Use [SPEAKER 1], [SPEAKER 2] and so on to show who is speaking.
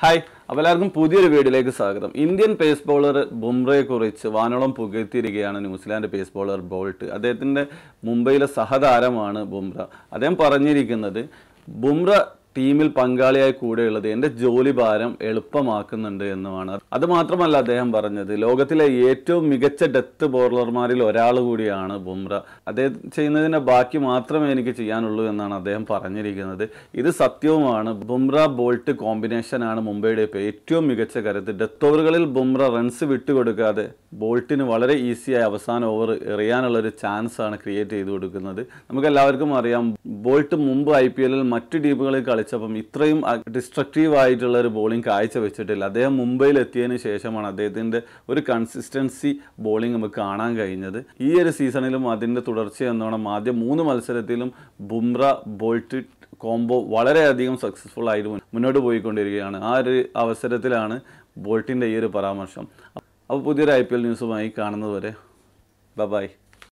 [SPEAKER 1] hi അപ്പോൾ എല്ലാവർക്കും പുതിയൊരു വീഡിയോയിലേക്ക് സ്വാഗതം ഇന്ത്യൻ പേസ് ബോളർ ബുംറയെ കുറിച്ച് വാനോളം പുകഴ്ത്തിയിരിക്കുകയാണ് ന്യൂസിലാൻഡ് പേസ് ബോളർ ബോൾട്ട് അദ്ദേഹത്തിൻ്റെ മുംബൈയിലെ സഹതാരമാണ് ബുംറ അദ്ദേഹം പറഞ്ഞിരിക്കുന്നത് ബുംറ ടീമിൽ പങ്കാളിയായി കൂടെയുള്ളത് എൻ്റെ ജോലി ഭാരം എളുപ്പമാക്കുന്നുണ്ട് എന്നുമാണ് അതുമാത്രമല്ല അദ്ദേഹം പറഞ്ഞത് ലോകത്തിലെ ഏറ്റവും മികച്ച ഡെത്ത് ബോളർമാരിൽ ഒരാൾ കൂടിയാണ് ബുംറ അദ്ദേഹം ചെയ്യുന്നതിൻ്റെ ബാക്കി മാത്രമേ എനിക്ക് ചെയ്യാനുള്ളൂ എന്നാണ് അദ്ദേഹം പറഞ്ഞിരിക്കുന്നത് ഇത് സത്യവുമാണ് ബുംറ ബോൾട്ട് കോമ്പിനേഷനാണ് മുംബൈയുടെ ഇപ്പോൾ ഏറ്റവും മികച്ച കരുത്ത് ഡെത്ത് ഓവറുകളിൽ ബുംറ റൺസ് വിട്ടുകൊടുക്കാതെ ബോൾട്ടിന് വളരെ ഈസിയായി അവസാന ഓവർ എറിയാനുള്ളൊരു ഒരു ചാൻസാണ് ക്രിയേറ്റ് ചെയ്തു കൊടുക്കുന്നത് നമുക്ക് എല്ലാവർക്കും അറിയാം ബോൾട്ട് മുമ്പ് ഐ പി എല്ലിൽ മറ്റ് ടീമുകളിൽ കാഴ്ചപ്പം ഇത്രയും ഡിസ്ട്രക്റ്റീവ് ആയിട്ടുള്ള ഒരു ബോളിംഗ് കാഴ്ച വെച്ചിട്ടില്ല അദ്ദേഹം മുംബൈയിൽ എത്തിയതിന് ശേഷമാണ് അദ്ദേഹത്തിൻ്റെ ഒരു കൺസിസ്റ്റൻസി ബോളിംഗ് നമുക്ക് കാണാൻ കഴിഞ്ഞത് ഈ ഒരു സീസണിലും അതിൻ്റെ തുടർച്ച എന്നോണം ആദ്യം മൂന്ന് മത്സരത്തിലും ബുംറ ബോൾട്ട് കോംബോ വളരെയധികം സക്സസ്ഫുൾ ആയിട്ട് മുന്നോട്ട് പോയിക്കൊണ്ടിരിക്കുകയാണ് ആ ഒരു അവസരത്തിലാണ് ബോൾട്ടിൻ്റെ ഈ ഒരു പരാമർശം അപ്പോൾ പുതിയൊരു ഐ പി എൽ ന്യൂസുമായി കാണുന്നതുവരെ ബ ബൈ